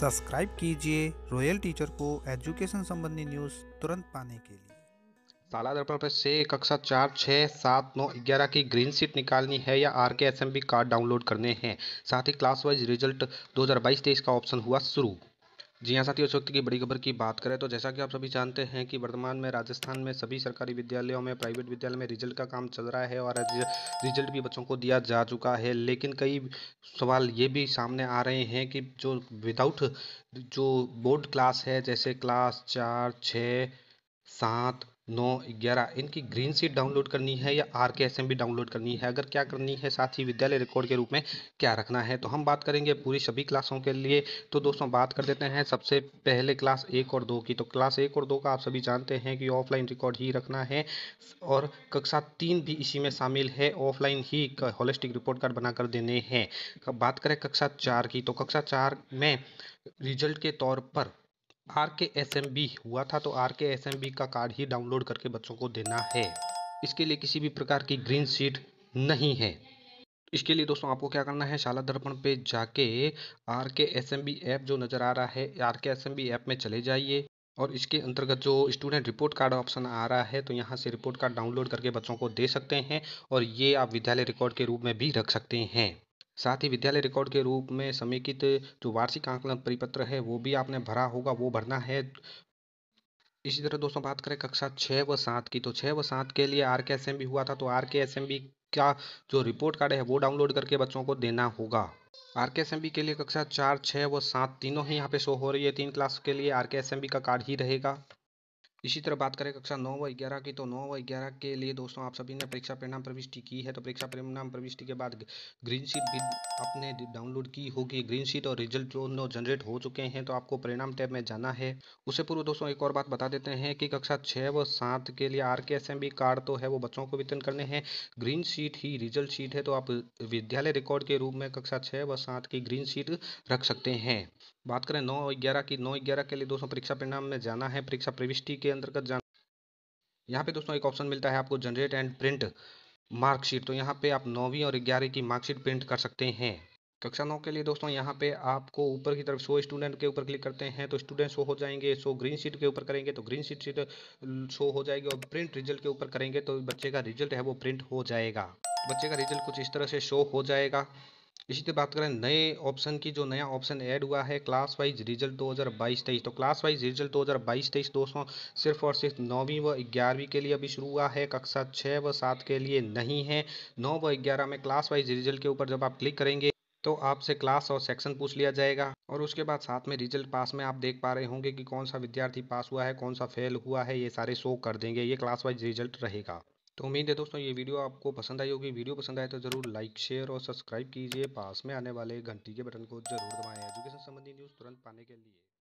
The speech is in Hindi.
सब्सक्राइब कीजिए रॉयल टीचर को एजुकेशन संबंधी न्यूज तुरंत पाने के लिए साला दर्पण पर से कक्षा चार छः सात नौ ग्यारह की ग्रीन सीट निकालनी है या R K S M B card download करने हैं साथ ही क्लास वाइज रिजल्ट 2022 हज़ार का ऑप्शन हुआ शुरू जी हाँ साथियों इस वक्त की बड़ी खबर की बात करें तो जैसा कि आप सभी जानते हैं कि वर्तमान में राजस्थान में सभी सरकारी विद्यालयों में प्राइवेट विद्यालय में रिजल्ट का काम चल रहा है और रिजल्ट भी बच्चों को दिया जा चुका है लेकिन कई सवाल ये भी सामने आ रहे हैं कि जो विदाउट जो बोर्ड क्लास है जैसे क्लास चार छः सात नौ ग्यारह इनकी ग्रीन सीट डाउनलोड करनी है या आर के एस एम भी डाउनलोड करनी है अगर क्या करनी है साथ ही विद्यालय रिकॉर्ड के रूप में क्या रखना है तो हम बात करेंगे पूरी सभी क्लासों के लिए तो दोस्तों बात कर देते हैं सबसे पहले क्लास एक और दो की तो क्लास एक और दो का आप सभी जानते हैं कि ऑफलाइन रिकॉर्ड ही रखना है और कक्षा तीन भी इसी में शामिल है ऑफलाइन ही होलिस्टिक रिपोर्ट कार्ड बनाकर देने हैं बात करें कक्षा चार की तो कक्षा चार में रिजल्ट के तौर पर are K S M B हुआ था तो R K S M B का कार्ड ही डाउनलोड करके बच्चों को देना है इसके लिए किसी भी प्रकार की ग्रीन सीट नहीं है इसके लिए दोस्तों आपको क्या करना है शाला दर्पण पे जाके are K S M B app जो नज़र आ रहा है are K S M B app में चले जाइए और इसके अंतर्गत जो स्टूडेंट रिपोर्ट कार्ड ऑप्शन आ रहा है तो यहाँ से रिपोर्ट कार्ड डाउनलोड करके बच्चों को दे सकते हैं और ये आप विद्यालय रिकॉर्ड के रूप में भी रख सकते हैं साथ ही विद्यालय रिकॉर्ड के रूप में समेकित जो वार्षिक आंकलन परिपत्र है वो भी आपने भरा होगा वो भरना है इसी तरह दोस्तों बात करें कक्षा छः व सात की तो छः व सात के लिए R K S M B हुआ था तो R K S M B का जो रिपोर्ट कार्ड है वो डाउनलोड करके बच्चों को देना होगा are K S M B के लिए कक्षा चार छः व सात तीनों ही यहाँ पे शो हो रही है तीन क्लास के लिए R K S M B का कार्ड ही रहेगा इसी तरह बात करें कक्षा नौ व ग्यारह की तो नौ व ग्यारह के लिए दोस्तों आप सभी ने परीक्षा परिणाम प्रविष्टि की है तो परीक्षा परिणाम प्रविष्टि के बाद ग्रीन शीट भी आपने डाउनलोड की होगी ग्रीन शीट और रिजल्ट दोनों जनरेट हो चुके हैं तो आपको परिणाम टैब में जाना है उससे पूर्व दोस्तों एक और बात बता देते हैं कि कक्षा छः व सात के लिए R K S M B card तो है वो बच्चों को वितरण करने हैं ग्रीन शीट ही रिजल्ट शीट है तो आप विद्यालय रिकॉर्ड के रूप में कक्षा छः व सात की ग्रीन शीट रख सकते हैं बात करें नौ ग्यारह की नौ ग्यारह के लिए दोस्तों परीक्षा परिणाम में जाना है परीक्षा प्रविष्टि के अंतर्गत जाना यहाँ पे दोस्तों एक ऑप्शन मिलता है आपको जनरेट एंड प्रिंट मार्कशीट तो यहाँ पे आप नौवीं और ग्यारह की मार्कशीट प्रिंट कर सकते हैं कक्षा नौ के लिए दोस्तों यहाँ पे आपको ऊपर की तरफ शो स्टूडेंट के ऊपर क्लिक करते हैं तो स्टूडेंट शो हो जाएंगे शो ग्रीन शीट के ऊपर करेंगे तो ग्रीन शीट शीट शो हो जाएगी और प्रिंट रिजल्ट के ऊपर करेंगे तो बच्चे का रिजल्ट है वो प्रिंट हो जाएगा बच्चे का रिजल्ट कुछ इस तरह से शो हो जाएगा इसी तरह बात करें नए ऑप्शन की जो नया ऑप्शन ऐड हुआ है क्लास वाइज रिजल्ट 2022 हज़ार तो क्लास वाइज रिजल्ट 2022 तेईस दोस्तों सिर्फ और सिर्फ नौवीं व ग्यारहवीं के लिए अभी शुरू हुआ है कक्षा छः व सात के लिए नहीं है नौ व ग्यारह में क्लास वाइज रिजल्ट के ऊपर जब आप क्लिक करेंगे तो आपसे क्लास और सेक्शन पूछ लिया जाएगा और उसके बाद साथ में रिजल्ट पास में आप देख पा रहे होंगे कि कौन सा विद्यार्थी पास हुआ है कौन सा फेल हुआ है ये सारे शो कर देंगे ये क्लास वाइज रिजल्ट रहेगा तो उम्मीद है दोस्तों ये वीडियो आपको पसंद आई होगी वीडियो पसंद आए तो जरूर लाइक शेयर और सब्सक्राइब कीजिए पास में आने वाले घंटी के बटन को जरूर दबाएं एजुकेशन संबंधी न्यूज़ तुरंत पाने के लिए